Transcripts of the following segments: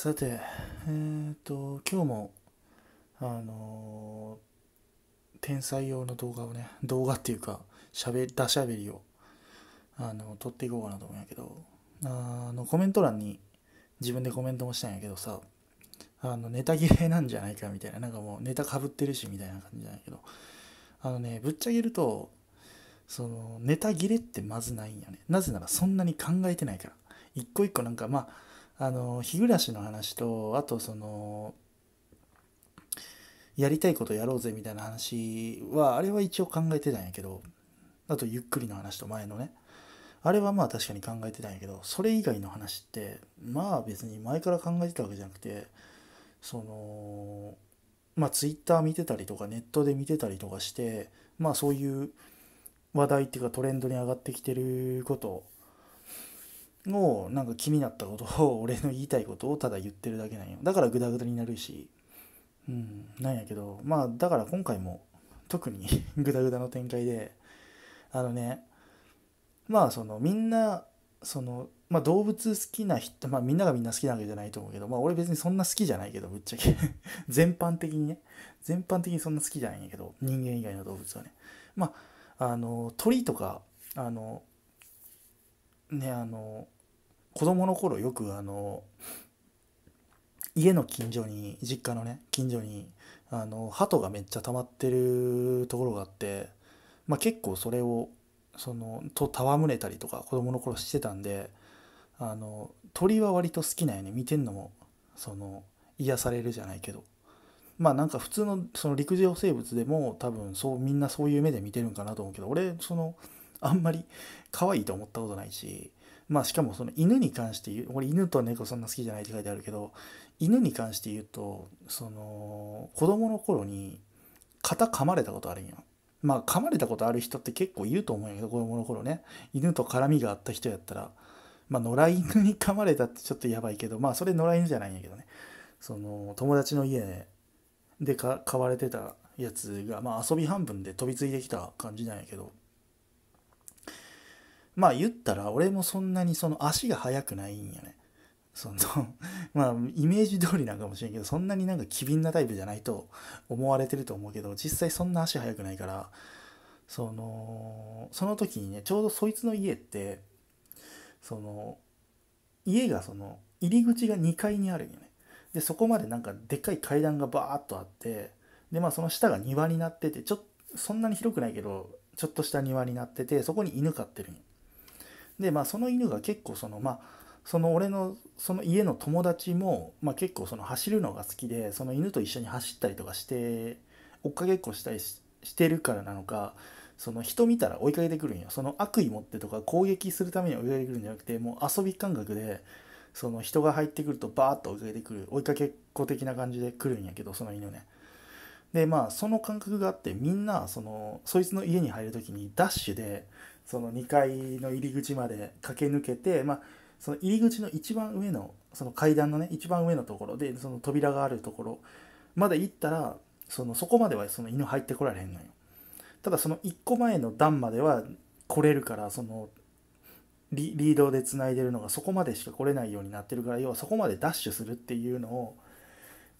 さて、えーと、今日も、あのー、天才用の動画をね、動画っていうか、しゃべ、だしゃべりを、あの、撮っていこうかなと思うんやけど、あの、コメント欄に、自分でコメントもしたんやけどさ、あの、ネタ切れなんじゃないかみたいな、なんかもうネタかぶってるし、みたいな感じなんやけど、あのね、ぶっちゃけると、その、ネタ切れってまずないんやね。なぜならそんなに考えてないから。一個一個なんか、まあ、あの日暮らしの話とあとそのやりたいことやろうぜみたいな話はあれは一応考えてたんやけどあとゆっくりの話と前のねあれはまあ確かに考えてたんやけどそれ以外の話ってまあ別に前から考えてたわけじゃなくてそのまあツイッター見てたりとかネットで見てたりとかしてまあそういう話題っていうかトレンドに上がってきてることをなんか気になったことを俺の言いたいことをただ言ってるだけなんよだからグダグダになるしうんなんやけどまあだから今回も特に グダグダの展開であのねまあそのみんなそのまあ、動物好きな人、まあ、みんながみんな好きなわけじゃないと思うけど、まあ、俺別にそんな好きじゃないけどぶっちゃけ 全般的にね全般的にそんな好きじゃないんやけど人間以外の動物はねまああの鳥とかあのねあの子供の頃よくあの家の近所に実家のね近所にあの鳩がめっちゃ溜まってるところがあって、まあ、結構それをそのと戯れたりとか子供の頃してたんであの鳥は割と好きなよね見てんのもその癒されるじゃないけどまあなんか普通のその陸上生物でも多分そうみんなそういう目で見てるんかなと思うけど俺そのあんまり可愛いと思ったことないしまあしかもその犬に関して言う、俺犬と猫そんな好きじゃないって書いてあるけど、犬に関して言うと、その子供の頃に肩噛まれたことあるんよ。まあ噛まれたことある人って結構いると思うんやけど、子供の頃ね。犬と絡みがあった人やったら、まあ野良犬に噛まれたってちょっとやばいけど、まあそれ野良犬じゃないんやけどね。その友達の家で飼われてたやつが、まあ遊び半分で飛びついてきた感じなんやけど、まあ言ったら俺もそんなにその足が速くないんよね。その まあイメージ通りなんかもしれんけどそんなになんか機敏なタイプじゃないと思われてると思うけど実際そんな足速くないからそのその時にねちょうどそいつの家ってその家がその入り口が2階にあるんよね。でそこまでなんかでっかい階段がバーっとあってでまあその下が庭になっててちょそんなに広くないけどちょっとした庭になっててそこに犬飼ってるんよ。で、まあ、その犬が結構その、まあ、その俺のその家の友達も、まあ、結構その走るのが好きでその犬と一緒に走ったりとかして追っかけっこしたりしてるからなのかその人見たら追いかけてくるんよその悪意持ってとか攻撃するために追いかけてくるんじゃなくてもう遊び感覚でその人が入ってくるとバーッと追いかけてくる追いかけっこ的な感じで来るんやけどその犬ね。でまあその感覚があってみんなそのそいつの家に入る時にダッシュでその2階の入り口まで駆け抜けて、まあ、その入り口の一番上のその階段のね一番上のところでその扉があるところまで行ったらそのそこまではその犬入ってこられへんのよただその1個前の段までは来れるからそのリードでつないでるのがそこまでしか来れないようになってるから要はそこまでダッシュするっていうのを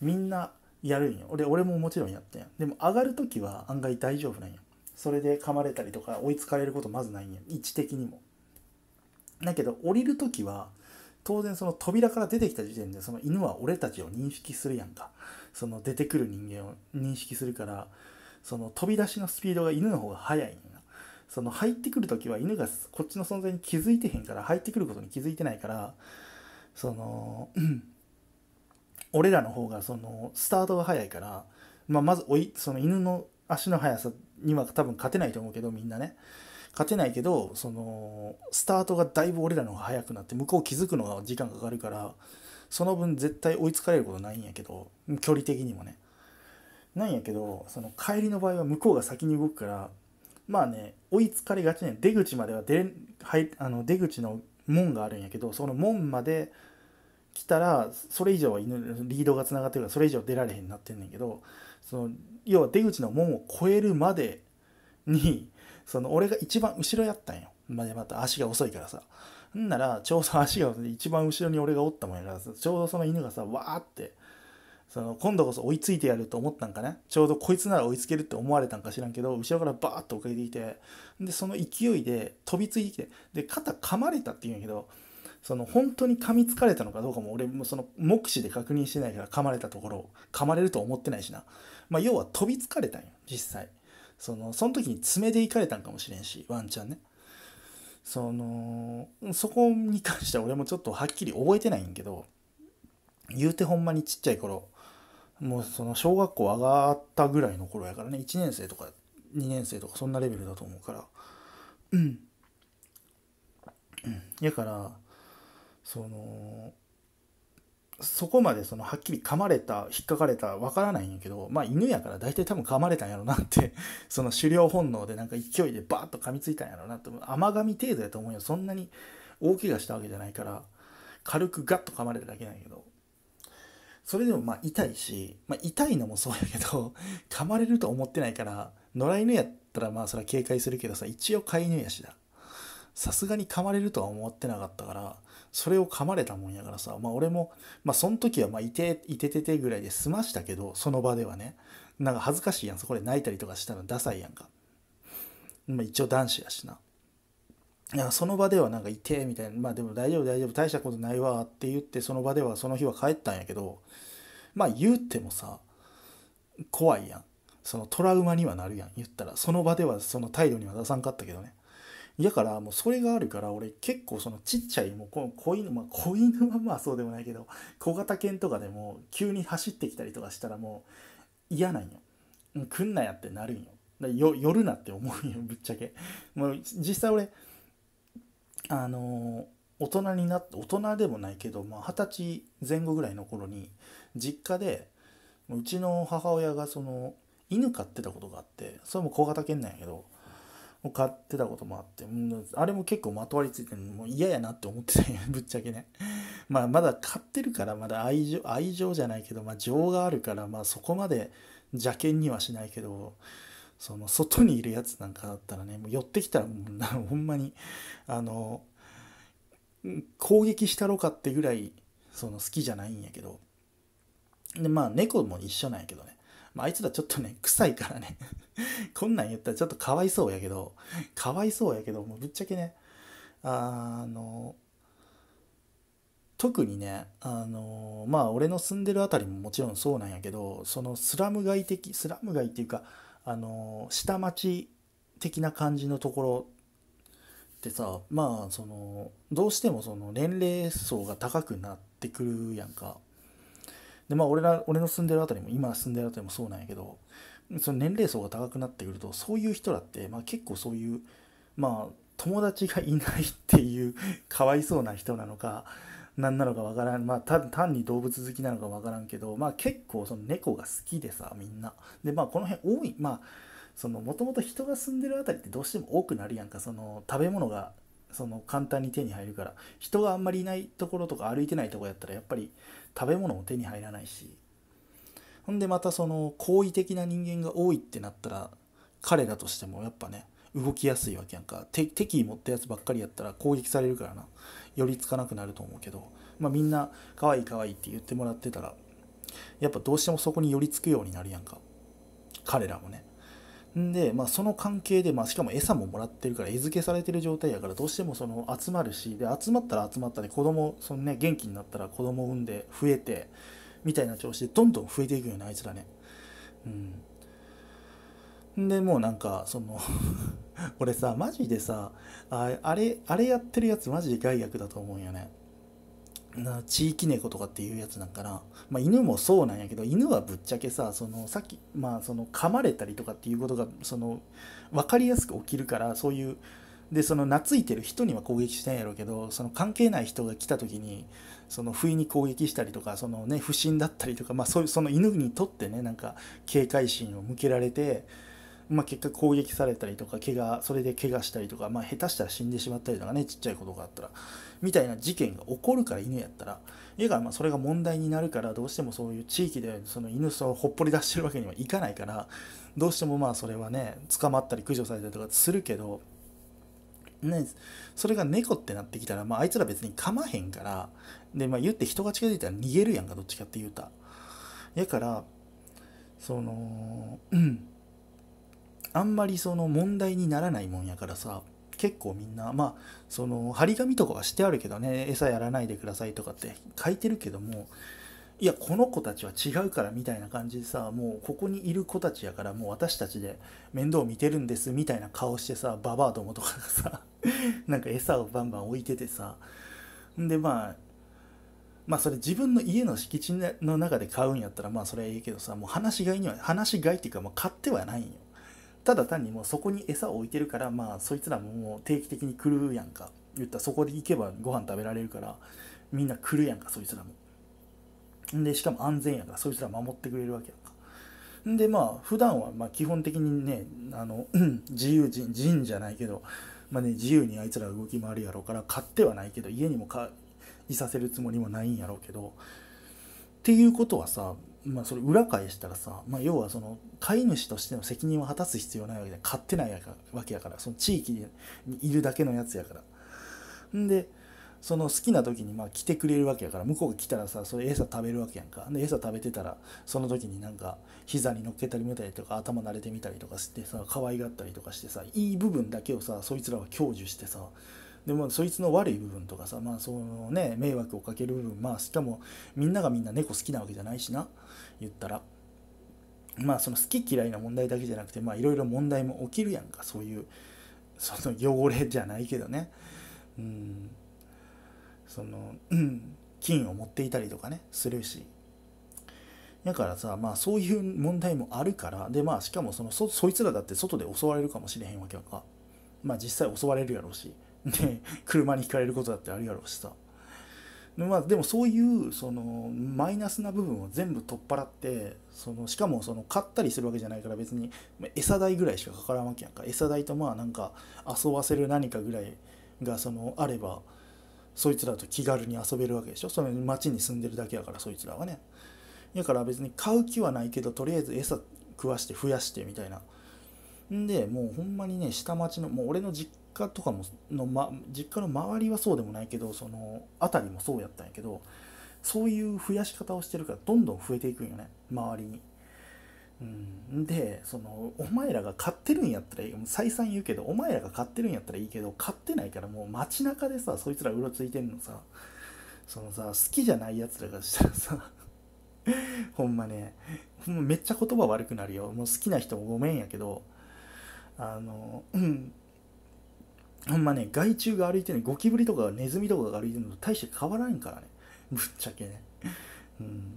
みんなやるんよ俺俺ももちろんやってんでも上がる時は案外大丈夫なんよそれで噛まれたりとか追いつかれることまずないんや位置的にも。だけど降りる時は当然その扉から出てきた時点でその犬は俺たちを認識するやんかその出てくる人間を認識するからその飛び出しのスピードが犬の方が速いんやその入ってくる時は犬がこっちの存在に気づいてへんから入ってくることに気づいてないからその、俺らの方がそのスタートが速いから、まあ、まずおいその犬の足の速さには多分勝てないと思うけどみんなね勝てないけどそのスタートがだいぶ俺らの方が早くなって向こう気づくのが時間かかるからその分絶対追いつかれることないんやけど距離的にもねなんやけどその帰りの場合は向こうが先に動くからまあね追いつかれがちね出口までは出あの出口の門があるんやけどその門まで来たらそれ以上は犬リードがつながってるからそれ以上出られへんになってんねんけどその要は出口の門を越えるまでに その俺が一番後ろやったんよ。までまた足が遅いからさ。んならちょうど足が一番後ろに俺がおったもんやからちょうどその犬がさわーってその今度こそ追いついてやると思ったんかねちょうどこいつなら追いつけるって思われたんか知らんけど後ろからバーッと追いかけてきてでその勢いで飛びついてきてで肩噛まれたって言うんやけどその本当に噛みつかれたのかどうかも俺もその目視で確認してないから噛まれたところ噛まれると思ってないしな、まあ、要は飛びつかれたんよ実際そのその時に爪でいかれたんかもしれんしワンちゃんねそのそこに関しては俺もちょっとはっきり覚えてないんけど言うてほんまにちっちゃい頃もうその小学校上がったぐらいの頃やからね1年生とか2年生とかそんなレベルだと思うからうんうんやからそのそこまでそのはっきり噛まれた引っかかれたわからないんやけどまあ犬やから大体多分噛まれたんやろなって その狩猟本能でなんか勢いでバーッと噛みついたんやろなと甘噛み程度やと思うよそんなに大怪我したわけじゃないから軽くガッと噛まれただけなんやけどそれでもまあ痛いし、まあ、痛いのもそうやけど 噛まれると思ってないから野良犬やったらまあそれは警戒するけどさ一応飼い犬やしださすがに噛まれるとは思ってなかったからそれを噛まれたもんやからさ、まあ俺も、まあその時はまあいて、いてててぐらいで済ましたけど、その場ではね、なんか恥ずかしいやん、そこで泣いたりとかしたらダサいやんか。まあ一応男子やしな。いやその場ではなんかいえみたいな、まあでも大丈夫大丈夫大したことないわって言ってその場ではその日は帰ったんやけど、まあ言うてもさ、怖いやん。そのトラウマにはなるやん、言ったら。その場ではその態度には出さんかったけどね。だからもうそれがあるから俺結構そのちっちゃいもうこ子犬まあ子犬はまあそうでもないけど小型犬とかでも急に走ってきたりとかしたらもう嫌なんよ。来んなやってなるんよ。よ寄るなって思うよぶっちゃけ。もう実際俺あのー、大人になって大人でもないけど二十、まあ、歳前後ぐらいの頃に実家でうちの母親がその犬飼ってたことがあってそれも小型犬なんやけど。を買ってたこともあって、あれも結構まとわりついてるのもう嫌やなって思ってたよや。ぶっちゃけね。まあまだ買ってるから、まだ愛情、愛情じゃないけど、まあ情があるから、まあそこまで邪険にはしないけど、その外にいるやつなんかだったらね、もう寄ってきたらもう ほんまに、あの、攻撃したろかってぐらい、その好きじゃないんやけど。で、まあ猫も一緒なんやけどね。まあ、あいつらちょっとね、臭いからね こんなん言ったらちょっとかわいそうやけど、かわいそうやけど、もうぶっちゃけね、あの、特にね、あの、まあ、俺の住んでる辺りももちろんそうなんやけど、そのスラム街的、スラム街っていうか、あの、下町的な感じのところってさ、まあ、その、どうしてもその年齢層が高くなってくるやんか。でまあ俺ら俺の住んでる辺りも今住んでる辺りもそうなんやけどその年齢層が高くなってくるとそういう人らって、まあ、結構そういうまあ友達がいないっていう かわいそうな人なのか何なのかわからんまあ単に動物好きなのかわからんけどまあ結構その猫が好きでさみんなでまあこの辺多いまあそのもともと人が住んでる辺りってどうしても多くなるやんかその食べ物がその簡単に手に入るから人があんまりいないところとか歩いてないとこやったらやっぱり食べ物も手に入らないしほんでまたその好意的な人間が多いってなったら彼らとしてもやっぱね動きやすいわけやんか敵意持ったやつばっかりやったら攻撃されるからな寄りつかなくなると思うけど、まあ、みんな可愛い可愛いって言ってもらってたらやっぱどうしてもそこに寄りつくようになるやんか彼らもねんで、まあ、その関係で、まあ、しかも餌ももらってるから餌付けされてる状態やからどうしてもその集まるしで集まったら集まったで子供そのね元気になったら子供産んで増えてみたいな調子でどんどん増えていくよねあいつらね。うん、でもうなんかその 俺さマジでさああれあれやってるやつマジで害悪だと思うんよね。な地域猫とかっていうやつなんかな、まあ、犬もそうなんやけど犬はぶっちゃけさそのさっき、まあ、その噛まれたりとかっていうことがその分かりやすく起きるからそういうでその懐いてる人には攻撃してんやろうけどその関係ない人が来た時にその不意に攻撃したりとかその、ね、不審だったりとか、まあ、そういうその犬にとってねなんか警戒心を向けられて。まあ、結果攻撃されたりとか怪我それで怪我したりとか、まあ、下手したら死んでしまったりとかねちっちゃいことがあったらみたいな事件が起こるから犬やったらやからまあそれが問題になるからどうしてもそういう地域でその犬をほっぽり出してるわけにはいかないからどうしてもまあそれはね捕まったり駆除されたりとかするけど。ね、それが猫ってなってきたら、まあ、あいつら別に噛まへんからで、まあ、言って人が近づいたら逃げるやんかどっちかって言うたやからそのうんあんまりその問題にならないもんやからさ結構みんなまあその張り紙とかはしてあるけどね餌やらないでくださいとかって書いてるけどもいやこの子たちは違うからみたいな感じでさもうここにいる子たちやからもう私たちで面倒見てるんですみたいな顔してさババアどもとかがさ なんか餌をバンバン置いててさんでまあまあそれ自分の家の敷地の中で買うんやったらまあそれはいいけどさもう話し飼いには話し飼いっていうかもう買ってはないんよただ単にもうそこに餌を置いてるからまあそいつらももう定期的に来るやんか言ったらそこで行けばご飯食べられるからみんな来るやんかそいつらもでしかも安全やからそいつら守ってくれるわけやんかでまあ普段はま基本的にねあの 自由人人じゃないけど、まあね、自由にあいつら動き回るやろうから買ってはないけど家にもいさせるつもりもないんやろうけどっていうことはさまあ、それ裏返したらさ、まあ、要はその飼い主としての責任を果たす必要ないわけで飼ってないわけやからその地域にいるだけのやつやからんでその好きな時にまあ来てくれるわけやから向こうが来たらさそれ餌食べるわけやんかで餌食べてたらその時になんか膝に乗っけたり見たりとか頭慣れてみたりとかしてさ可愛がったりとかしてさいい部分だけをさそいつらは享受してさでもそいつの悪い部分とかさまあそのね迷惑をかける部分まあしかもみんながみんな猫好きなわけじゃないしな言ったらまあその好き嫌いな問題だけじゃなくてまあいろいろ問題も起きるやんかそういうその汚れじゃないけどねうんその、うん、金を持っていたりとかねするしだからさまあそういう問題もあるからでまあしかもそのそそいつらだって外で襲われるかもしれへんわけやんかまあ実際襲われるやろうしで車にひかれることだってあるやろうしさまあ、でもそういうそのマイナスな部分を全部取っ払ってそのしかもその買ったりするわけじゃないから別に餌代ぐらいしかかからんわけやんか餌代とまあなんか遊ばせる何かぐらいがそのあればそいつらと気軽に遊べるわけでしょその町に住んでるだけやからそいつらはねだから別に買う気はないけどとりあえず餌食わして増やしてみたいなんでもうほんまにね下町のもう俺の実家とかもの、ま、実家の周りはそうでもないけどその辺りもそうやったんやけどそういう増やし方をしてるからどんどん増えていくんよね周りに。うん、でそのお前らが買ってるんやったらいい再三言うけどお前らが買ってるんやったらいいけど買ってないからもう街中でさそいつらうろついてんのさそのさ好きじゃないやつらがしたらさ ほんまねめっちゃ言葉悪くなるよもう好きな人もごめんやけどあのうんほんまね、害虫が歩いてる、のゴキブリとかネズミとかが歩いてるのと大して変わらんからね。ぶっちゃけね。うん。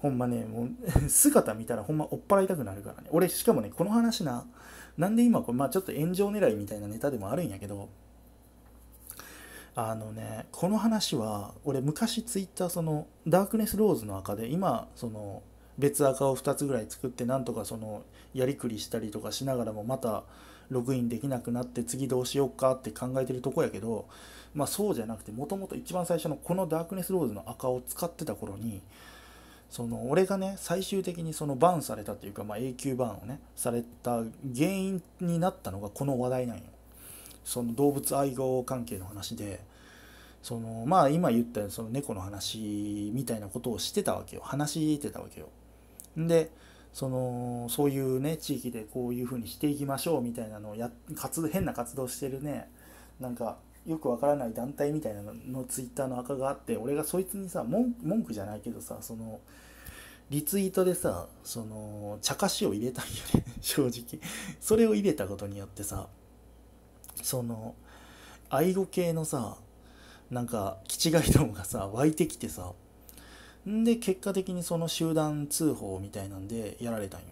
ほんまね、もう、姿見たらほんま追っ払いたくなるからね。俺、しかもね、この話な、なんで今、これ、まあちょっと炎上狙いみたいなネタでもあるんやけど、あのね、この話は、俺昔ツイッター、その、ダークネスローズの赤で、今、その、別赤を2つぐらい作って、なんとかその、やりくりしたりとかしながらも、また、ログインできなくなって次どうしようかって考えてるとこやけど、まあ、そうじゃなくてもともと一番最初のこのダークネスローズの赤を使ってた頃にその俺がね最終的にそのバンされたっていうか、まあ、永久バンをねされた原因になったのがこの話題なんよ。その動物愛護関係の話でそのまあ今言ったその猫の話みたいなことをしてたわけよ話してたわけよ。でそのそういうね地域でこういう風にしていきましょうみたいなのをや活変な活動してるねなんかよくわからない団体みたいなののツイッターの赤があって俺がそいつにさ文句じゃないけどさそのリツイートでさその茶菓子を入れたんよね 正直それを入れたことによってさその愛護系のさなんか気違いどもがさ湧いてきてさんで結果的にその集団通報みたいなんでやられたんよ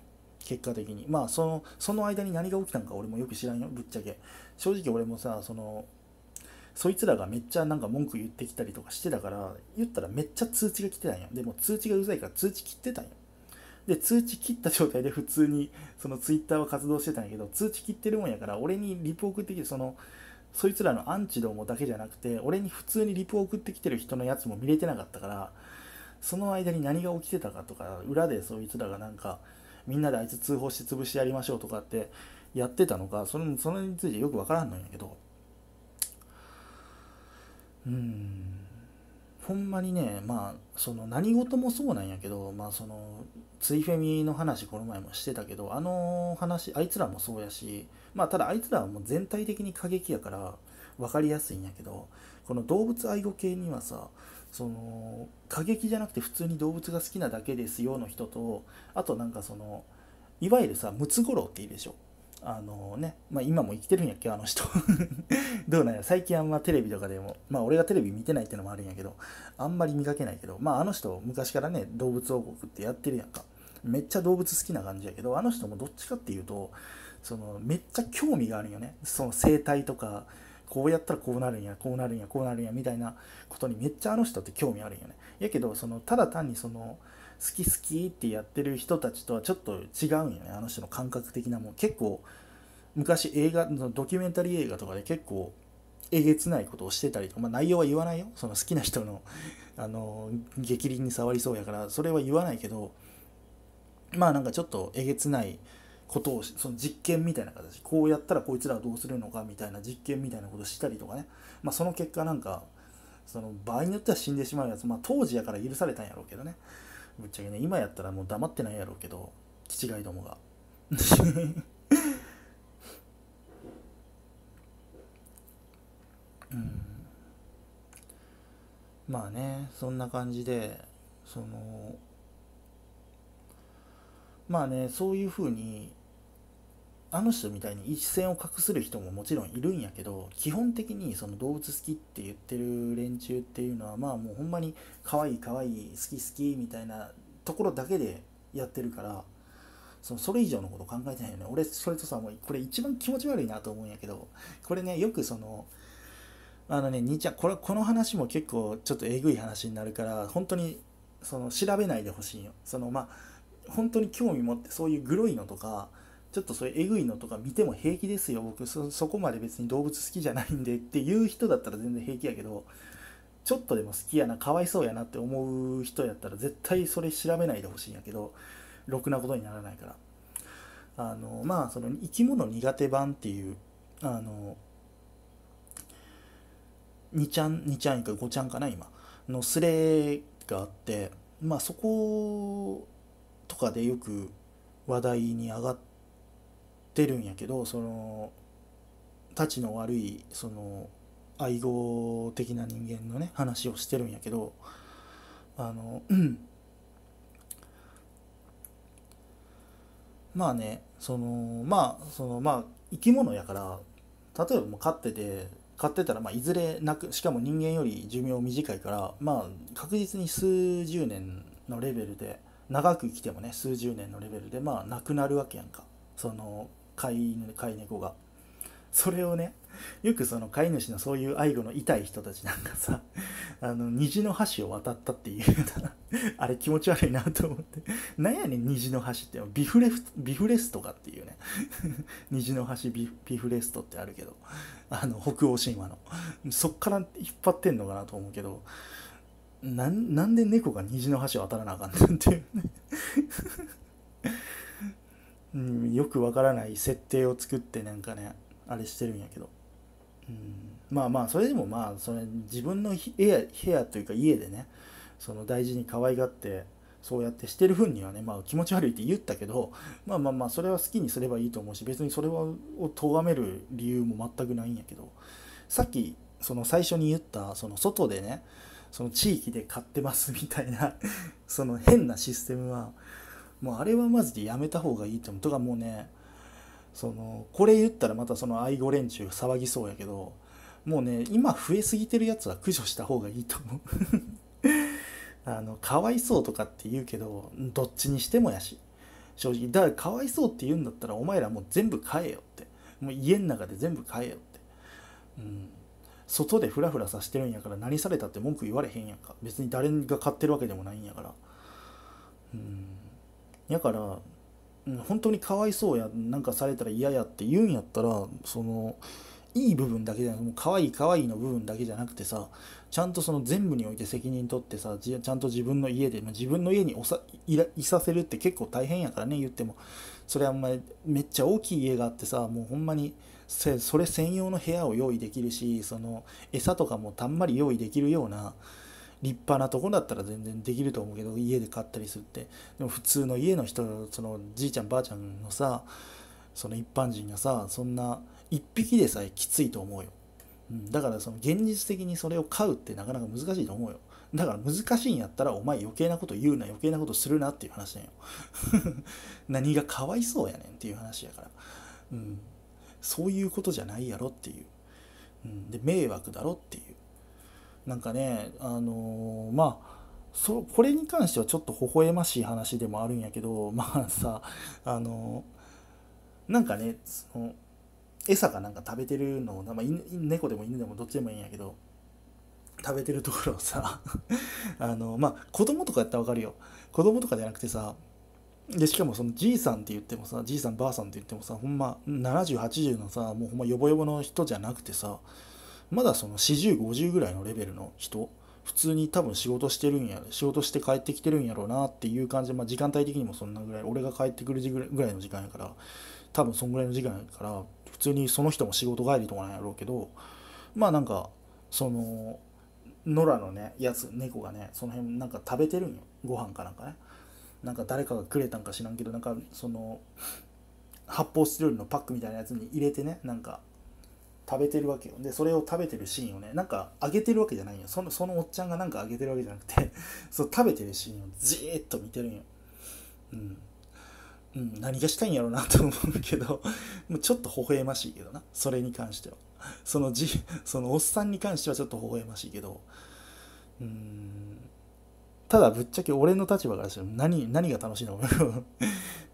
結果的にまあそのその間に何が起きたんか俺もよく知らんよぶっちゃけ正直俺もさそのそいつらがめっちゃなんか文句言ってきたりとかしてたから言ったらめっちゃ通知が来てたんよでも通知がうざいから通知切ってたんよで通知切った状態で普通にそのツイッターは活動してたんやけど通知切ってるもんやから俺にリプ送ってきてそのそいつらのアンチどもだけじゃなくて俺に普通にリプ送ってきてる人のやつも見れてなかったからその間に何が起きてたかとか裏でそいつらがなんかみんなであいつ通報して潰してやりましょうとかってやってたのかそれそれについてよく分からんのやけどうんほんまにねまあその何事もそうなんやけどまあそのついフェミの話この前もしてたけどあの話あいつらもそうやしまあただあいつらはもう全体的に過激やから分かりやすいんやけどこの動物愛護系にはさその過激じゃなくて普通に動物が好きなだけですよの人とあとなんかそのいわゆるさムツゴロウっていいでしょあのね、まあ、今も生きてるんやっけあの人 どうなんや最近あんまテレビとかでもまあ俺がテレビ見てないってのもあるんやけどあんまり見かけないけどまああの人昔からね動物王国ってやってるやんかめっちゃ動物好きな感じやけどあの人もどっちかっていうとそのめっちゃ興味があるよねその生態とかこうやったらこうなるんやこうなるんやこうなるんやみたいなことにめっちゃあの人って興味あるんよねやけどそのただ単にその好き好きってやってる人たちとはちょっと違うんよねあの人の感覚的なもん結構昔映画のドキュメンタリー映画とかで結構えげつないことをしてたりとか、まあ、内容は言わないよその好きな人の あの逆鱗に触りそうやからそれは言わないけどまあなんかちょっとえげつないことをその実験みたいな形こうやったらこいつらはどうするのかみたいな実験みたいなことしたりとかね、まあ、その結果なんかその場合によっては死んでしまうやつ、まあ、当時やから許されたんやろうけどねぶっちゃけね今やったらもう黙ってないやろうけど気違いどもが うんまあねそんな感じでそのまあねそういうふうにあの人みたいに一線を画する人ももちろんいるんやけど基本的にその動物好きって言ってる連中っていうのはまあもうほんまに可愛い可愛い好き好きみたいなところだけでやってるからそのそれ以上のこと考えてないよね俺それとさもうこれ一番気持ち悪いなと思うんやけどこれねよくそのあのね兄ちゃんこれこの話も結構ちょっとえぐい話になるから本当にその調べないでほしいよそのまあ本当に興味持ってそういうグロいのとかちょっとそれえぐいのとか見ても平気ですよ僕そそこまで別に動物好きじゃないんでっていう人だったら全然平気やけどちょっとでも好きやなかわいそうやなって思う人やったら絶対それ調べないでほしいんやけどろくなことにならないからあのまあその生き物苦手版っていうあの2ちゃん2ちゃんか5ちゃんかな今のスレがあってまあそことかでよく話題に上がってってるんやけどそのたちの悪いその愛護的な人間のね話をしてるんやけどあの、まあねそのまあそのまあ生き物やから例えばもう飼ってて飼ってたらまあいずれなくしかも人間より寿命短いからまあ確実に数十年のレベルで長く生きてもね数十年のレベルでまあなくなるわけやんかその飼い犬飼い猫がそれをねよくその飼い主のそういう愛護の痛い人たちなんかさ あの虹の橋を渡ったっていう あれ気持ち悪いなと思ってなんやねん虹の橋ってビフレフビフレストかっていうね 虹の橋ビビフレストってあるけどあの北欧神話のそっから引っ張ってんのかなと思うけどなんで猫が虹の橋を渡らなあかんねんっていうねうん、よくわからない設定を作ってなんかねあれしてるんやけど、うん、まあまあそれでもまあそれ自分の部屋部屋というか家でねその大事に可愛がってそうやってしてる分にはね、まあ、気持ち悪いって言ったけどまあまあまあそれは好きにすればいいと思うし別にそれを咎める理由も全くないんやけどさっきその最初に言ったその外でねその地域で買ってますみたいなその変なシステムはもうあれはマジでやめた方がいいと思うとかもうねそのこれ言ったらまたその愛護連中騒ぎそうやけどもうね今増えすぎてるやつは駆除した方がいいと思う あのかわいそうとかって言うけどどっちにしてもやし正直だからかわいそうって言うんだったらお前らもう全部買えよってもう家の中で全部買えよって、うん、外でフラフラさしてるんやから何されたって文句言われへんやんか別に誰が買ってるわけでもないんやからうんやから、ん、本当にかわいそうやなんかされたら嫌やって言うんやったらそのいい部分だけじゃなくてもう可愛い可愛いいの部分だけじゃなくてさちゃんとその全部において責任取ってさちゃんと自分の家で、ま自分の家におさいいさせるって結構大変やからね言ってもそれはまりめっちゃ大きい家があってさもうほんまにそれ専用の部屋を用意できるしその餌とかもたんまり用意できるような立派なとこだったら全然できると思うけど家で買ったりするってでも普通の家の人そのじいちゃんばあちゃんのさその一般人がさそんな1匹でさえきついと思うよ、うん、だからその現実的にそれを飼うってなかなか難しいと思うよだから難しいんやったらお前余計なこと言うな余計なことするなっていう話だよ 何がかわいそうやねんっていう話やから、うん、そういうことじゃないやろっていう、うん、で迷惑だろっていうなんかねあのー、まあそこれに関してはちょっと微笑ましい話でもあるんやけど まあさあのー、なんかねその餌かなんか食べてるのを、まあ、猫でも犬でもどっちでもいいんやけど食べてるところをさ あのまあ子供とかやったらわかるよ子供とかじゃなくてさでしかもそのじいさんって言ってもさじいさんばあさんって言ってもさほんま7080のさもうほんまヨボヨボの人じゃなくてさまだその4050ぐらいのレベルの人普通に多分仕事してるんや仕事して帰ってきてるんやろうなっていう感じで、まあ、時間帯的にもそんなぐらい俺が帰ってくるぐらいの時間やから多分そんぐらいの時間やから普通にその人も仕事帰りとかなんやろうけどまあなんかその野良のねやつ猫がねその辺なんか食べてるんよご飯かなんかねなんか誰かがくれたんか知らんけどなんかその発泡スチロールのパックみたいなやつに入れてねなんか食べてるわけよでそれを食べてるシーンをねなんかあげてるわけじゃないよそのそのおっちゃんがなんかあげてるわけじゃなくて そう食べてるシーンをじーっと見てるんようん、うん、何がしたいんやろうなと思うけど もうちょっと微笑ましいけどなそれに関してはそのじそのおっさんに関してはちょっと微笑ましいけどうんただぶっちゃけ俺の立場からしたら何何が楽しいの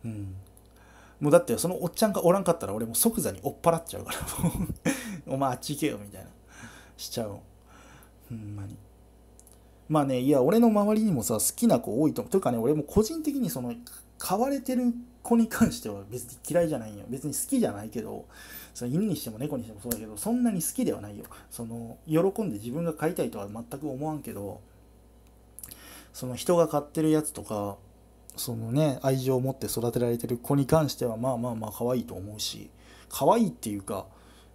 うんもうだってそのおっちゃんがおらんかったら俺も即座に追っ払っちゃうから お前あっち行けよみたいなしちゃうほんまにまあねいや俺の周りにもさ好きな子多いとというかね俺も個人的にその買われてる子に関しては別に嫌いじゃないよ別に好きじゃないけどその犬にしても猫にしてもそうだけどそんなに好きではないよその喜んで自分が飼いたいとは全く思わんけどその人が買ってるやつとかそのね愛情を持って育てられてる子に関してはまあまあまあ可愛いと思うし可愛いっていうか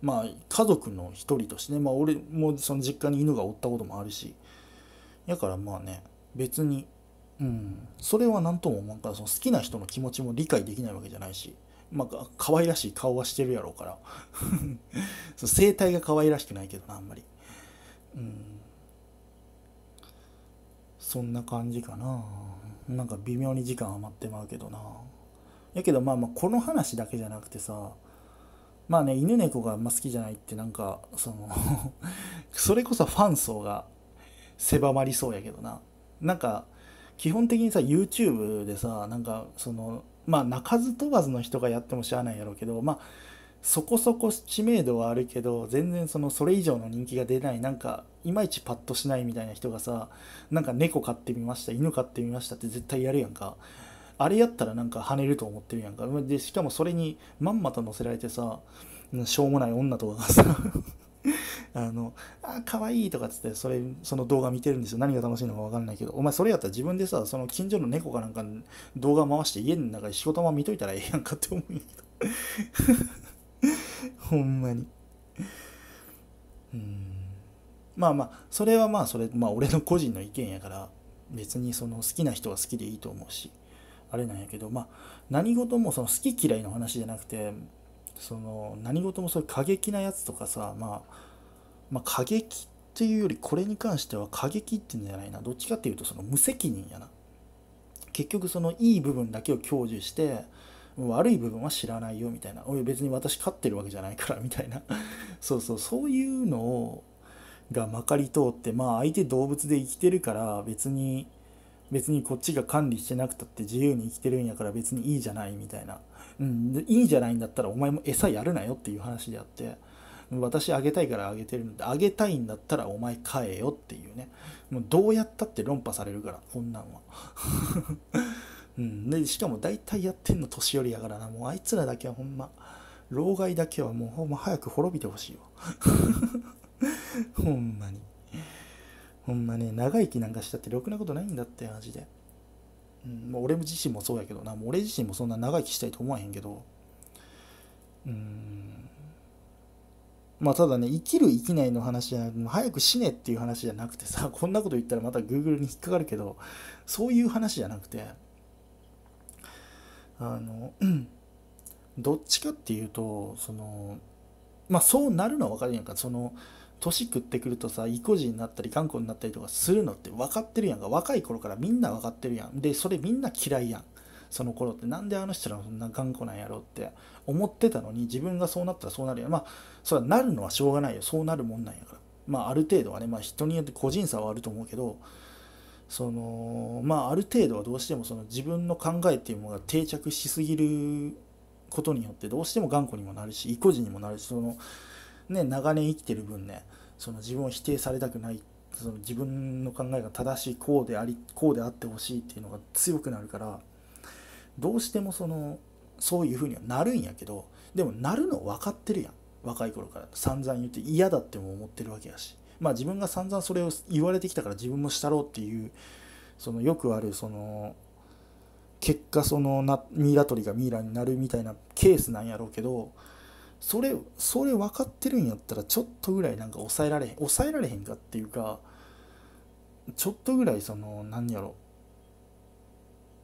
まあ家族の一人としてねまあ俺もその実家に犬がおったこともあるしだからまあね別にうんそれは何とも思わんからその好きな人の気持ちも理解できないわけじゃないしまあ可愛らしい顔はしてるやろうから そ生態が可愛らしくないけどなあんまりうんそんな感じかななんか微妙に時間余ってまうけどなやけどまあまあこの話だけじゃなくてさまあね犬猫があんま好きじゃないってなんかその それこそファン層が狭まりそうやけどななんか基本的にさ YouTube でさなんかそのまあ鳴かず飛ばずの人がやってもしゃあないやろうけどまあそこそこ知名度はあるけど全然そのそれ以上の人気が出ないなんかいまいちパッとしないみたいな人がさなんか猫飼ってみました犬飼ってみましたって絶対やるやんかあれやったらなんか跳ねると思ってるやんかでしかもそれにまんまと乗せられてさしょうもない女とかがさ あの、あ、かわいい」とかっつって、それ、その動画見てるんですよ。何が楽しいのか分かんないけど、お前それやったら自分でさ、その近所の猫かなんか動画回して家の中で仕事ま見といたらええやんかって思うんやけど。ほんまにうんまあまあそれはまあそれまあ俺の個人の意見やから別にその好きな人は好きでいいと思うしあれなんやけどまあ何事もその好き嫌いの話じゃなくてその何事もそういう過激なやつとかさ、まあ、まあ過激っていうよりこれに関しては過激っていうんじゃないなどっちかっていうとその無責任やな結局そのいい部分だけを享受して悪い部分は知らないよみたいな別に私勝ってるわけじゃないからみたいな そうそうそういうのをがまかり通ってまあ相手動物で生きてるから別に別にこっちが管理してなくたって自由に生きてるんやから別にいいじゃないみたいな、うん、いいじゃないんだったらお前も餌やるなよっていう話であって私あげたいからあげてるんであげたいんだったらお前飼えよっていうねもうどうやったって論破されるからこんなんはうん、でしかも大体やってんの年寄りやからなもうあいつらだけはほんま老害だけはもうほんま早く滅びてほしいよ ほんまにほんまね長生きなんかしたってろくなことないんだってマジで、うん、もう俺自身もそうやけどなもう俺自身もそんな長生きしたいと思わへんけどうんまあただね生きる生きないの話じゃなく早く死ねっていう話じゃなくてさこんなこと言ったらまた Google に引っかかるけどそういう話じゃなくてあの、どっちかっていうと、その、まあそうなるのは分かるやんか、その、年食ってくるとさ、意固地になったり、頑固になったりとかするのって分かってるやんか、若い頃からみんな分かってるやん。で、それみんな嫌いやん。その頃ってなんであの人らそんな頑固なんやろって思ってたのに自分がそうなったらそうなるやんまあそれはなるのはしょうがないよそうなるもんなんやからまあある程度はねまあ人によって個人差はあると思うけどそのまあある程度はどうしてもその自分の考えっていうものが定着しすぎることによってどうしても頑固にもなるし意固地にもなるしその、ね、長年生きてる分ねその自分を否定されたくないその自分の考えが正しいこうでありこうであってほしいっていうのが強くなるからどうしてもそのそういうふうにはなるんやけどでもなるの分かってるやん若い頃から散々言って嫌だっても思ってるわけやしまあ自分が散々それを言われてきたから自分もしたろうっていうそのよくあるその結果そのなミイラ取りがミイラになるみたいなケースなんやろうけどそれそれ分かってるんやったらちょっとぐらいなんか抑えられへん抑えられへんかっていうかちょっとぐらいその何やろ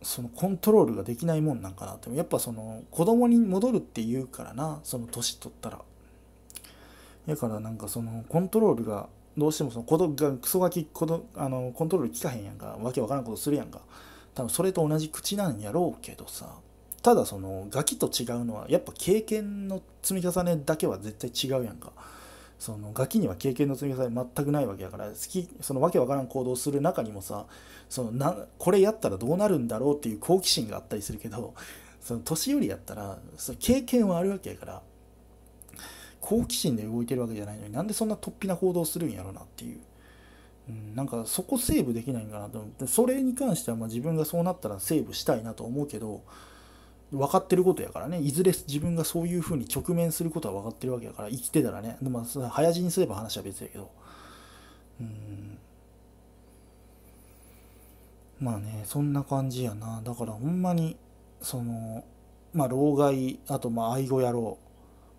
そのコントロールができないもんなんかなってやっぱその子供に戻るって言うからなその年取ったらだからなんかそのコントロールがどうしてもそのことがクソガキこのあのコントロール効かへんやんかわけわからんことするやんか多分それと同じ口なんやろうけどさただそのガキと違うのはやっぱ経験の積み重ねだけは絶対違うやんかそのガキには経験の積み重ね全くないわけやから好きそのわけわからん行動する中にもさそのなこれやったらどうなるんだろうっていう好奇心があったりするけどその年寄りやったらその経験はあるわけやから好奇心で動いてるわけじゃないのになんでそんな突飛な行動するんやろなっていう、うん、なんかそこセーブできないんかなと思ってそれに関してはま自分がそうなったらセーブしたいなと思うけど分かってることやからねいずれ自分がそういうふうに直面することは分かってるわけやから生きてたらね、まあ、早死にすれば話は別やけどうんまあねそんな感じやなだからほんまにそのまあ老害あとまあ愛護野郎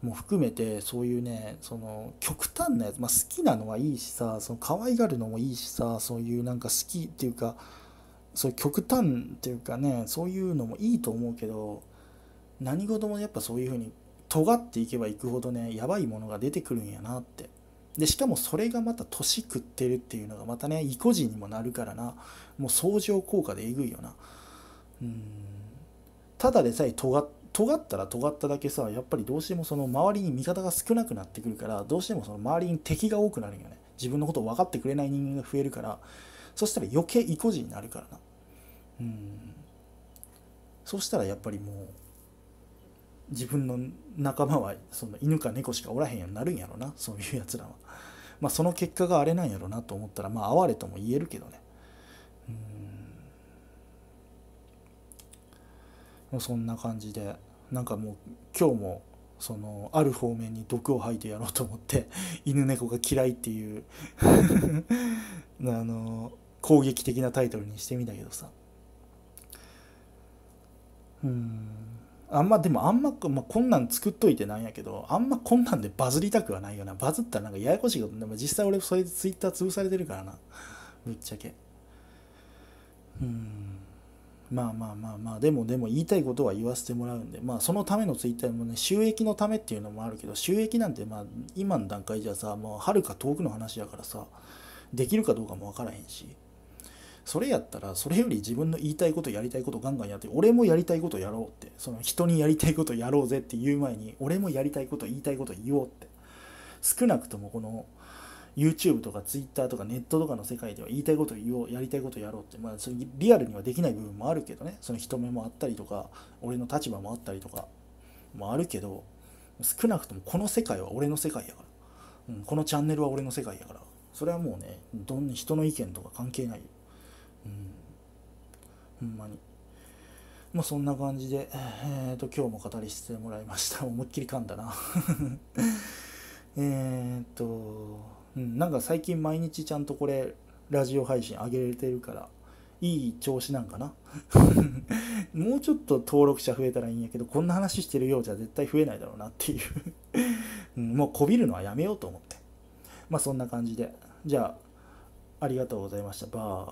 も含めてそういうねその極端なやつ、まあ、好きなのはいいしさその可愛がるのもいいしさそういうなんか好きっていうかそういう極端っていうかねそういうのもいいと思うけど何事もやっぱそういう風に尖っていけばいくほどねやばいものが出てくるんやなってでしかもそれがまた年食ってるっていうのがまたね意固地にもなるからなもう相乗効果でえぐいよなうんただでさえ尖って尖ったら尖っただけさやっぱりどうしてもその周りに味方が少なくなってくるからどうしてもその周りに敵が多くなるよね自分のことを分かってくれない人間が増えるからそしたら余計意固地になるからなうんそしたらやっぱりもう自分の仲間はその犬か猫しかおらへんようになるんやろなそういうやつらはまあその結果があれなんやろなと思ったらまあ哀れとも言えるけどねうんもうそんな感じでなんかもう今日もそのある方面に毒を吐いてやろうと思って 犬猫が嫌いっていう あの攻撃的なタイトルにしてみたけどさうんあんまでもあんま、まあ、こんなん作っといてなんやけどあんまこんなんでバズりたくはないよなバズったらなんかややこしいことでも実際俺それでツイッター潰されてるからなぶっちゃけうんまあまあまあまあでもでも言いたいことは言わせてもらうんでまあそのためのツイッターもね収益のためっていうのもあるけど収益なんてまあ今の段階じゃさもうはるか遠くの話やからさできるかどうかも分からへんしそれやったらそれより自分の言いたいことやりたいことガンガンやって俺もやりたいことやろうってその人にやりたいことやろうぜって言う前に俺もやりたいこと言いたいこと言おうって少なくともこの YouTube とか Twitter とかネットとかの世界では言いたいこと言おうやりたいことやろうって、まあ、それリアルにはできない部分もあるけどねその人目もあったりとか俺の立場もあったりとかもあるけど少なくともこの世界は俺の世界やから、うん、このチャンネルは俺の世界やからそれはもうねどん人の意見とか関係ないよ、うん、ほんまに。まあ、そんな感じで、えーと、と今日も語りしてもらいました。思いっきり噛んだなえっと、うん、なんか最近毎日ちゃんとこれラジオ配信上げれてるからいい調子なんかな もうちょっと登録者増えたらいいんやけどこんな話してるようじゃ絶対増えないだろうなっていう うん、もうこびるのはやめようと思ってまあそんな感じでじゃあありがとうございましたバー